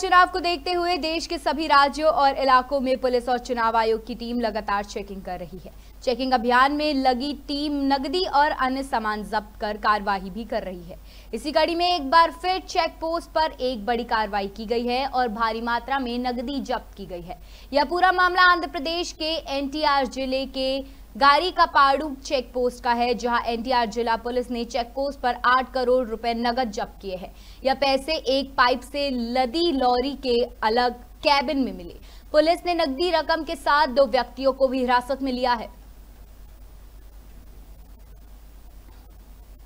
चुनाव को देखते हुए देश के सभी राज्यों और इलाकों में पुलिस और चुनाव आयोग की टीम लगातार चेकिंग कर रही है चेकिंग अभियान में लगी टीम नगदी और अन्य सामान जब्त कर कार्रवाई भी कर रही है इसी कड़ी में एक बार फिर चेक पोस्ट पर एक बड़ी कार्रवाई की गई है और भारी मात्रा में नगदी जब्त की गई है यह पूरा मामला आंध्र प्रदेश के एन जिले के गारी का पाड़ू चेक पोस्ट का है जहां एनटीआर जिला पुलिस ने चेक पोस्ट पर 8 करोड़ रुपए नगद जब्त किए हैं यह पैसे एक पाइप से लदी लॉरी के अलग कैबिन में मिले पुलिस ने नकदी रकम के साथ दो व्यक्तियों को भी हिरासत में लिया है